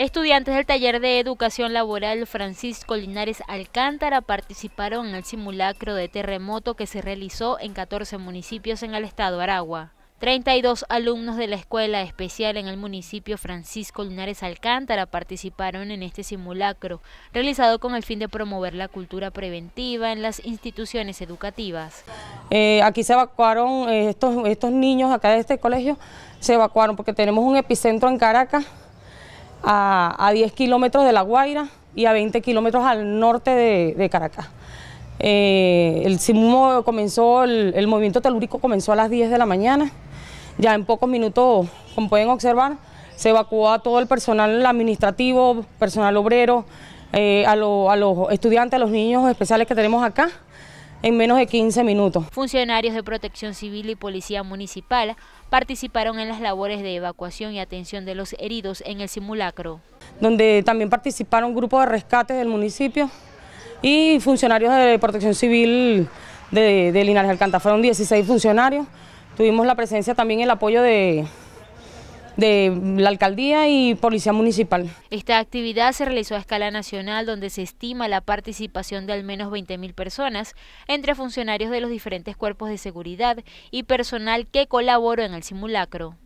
Estudiantes del taller de educación laboral Francisco Linares Alcántara participaron en el simulacro de terremoto que se realizó en 14 municipios en el estado Aragua. 32 alumnos de la escuela especial en el municipio Francisco Linares Alcántara participaron en este simulacro, realizado con el fin de promover la cultura preventiva en las instituciones educativas. Eh, aquí se evacuaron eh, estos niños acá de este colegio, se evacuaron porque tenemos un epicentro en Caracas, a, 10 kilómetros de La Guaira y a 20 kilómetros al norte de, Caracas. Eh, el comenzó, el, movimiento telúrico comenzó a las 10 de la mañana. Ya en pocos minutos, como pueden observar, se evacuó a todo el personal administrativo, personal obrero, eh, a los estudiantes, a los niños especiales que tenemos acá en menos de 15 minutos. Funcionarios de Protección Civil y Policía Municipal participaron en las labores de evacuación y atención de los heridos en el simulacro. Donde también participaron grupos de rescate del municipio y funcionarios de Protección Civil de, de Linares Alcanta. Fueron 16 funcionarios. Tuvimos la presencia también el apoyo de de la alcaldía y policía municipal. Esta actividad se realizó a escala nacional donde se estima la participación de al menos 20.000 personas entre funcionarios de los diferentes cuerpos de seguridad y personal que colaboró en el simulacro.